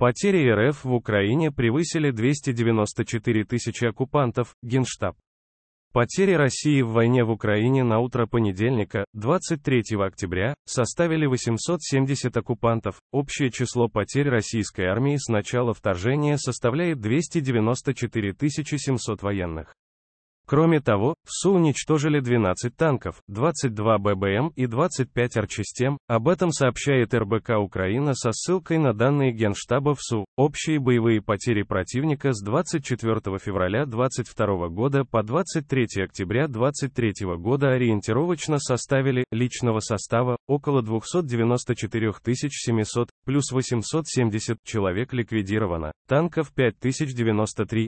Потери РФ в Украине превысили 294 тысячи оккупантов, Генштаб. Потери России в войне в Украине на утро понедельника, 23 октября, составили 870 оккупантов. Общее число потерь российской армии с начала вторжения составляет 294 700 военных. Кроме того, в СУ уничтожили 12 танков, 22 ББМ и 25 арчистем, об этом сообщает РБК Украина со ссылкой на данные Генштаба в СУ. Общие боевые потери противника с 24 февраля 2022 года по 23 октября 2023 года ориентировочно составили личного состава около 294 700, плюс 870 человек ликвидировано, танков 5093,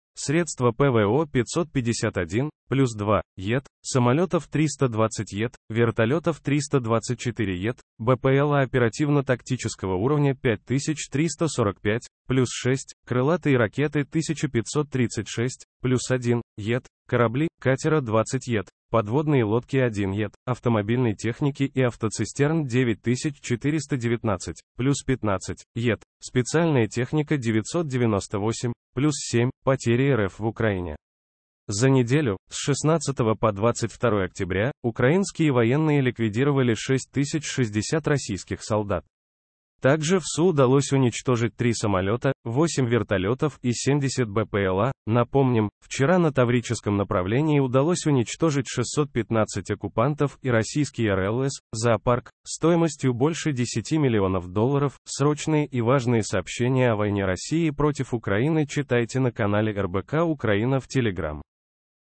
Средства ПВО 551, плюс 2, ЕТ, самолетов 320 ЕТ, вертолетов 324 ЕТ, БПЛА оперативно-тактического уровня 5345, плюс 6, крылатые ракеты 1536, плюс 1, ЕТ, корабли, катера 20 ед, подводные лодки 1 ед, автомобильной техники и автоцистерн 9419, плюс 15 ед, специальная техника 998, плюс 7, потери РФ в Украине. За неделю, с 16 по 22 октября, украинские военные ликвидировали 6060 российских солдат. Также в Су удалось уничтожить три самолета, 8 вертолетов и 70 БПЛА. Напомним, вчера на Таврическом направлении удалось уничтожить 615 оккупантов и российский РЛС, зоопарк, стоимостью больше 10 миллионов долларов. Срочные и важные сообщения о войне России против Украины читайте на канале РБК Украина в Телеграм.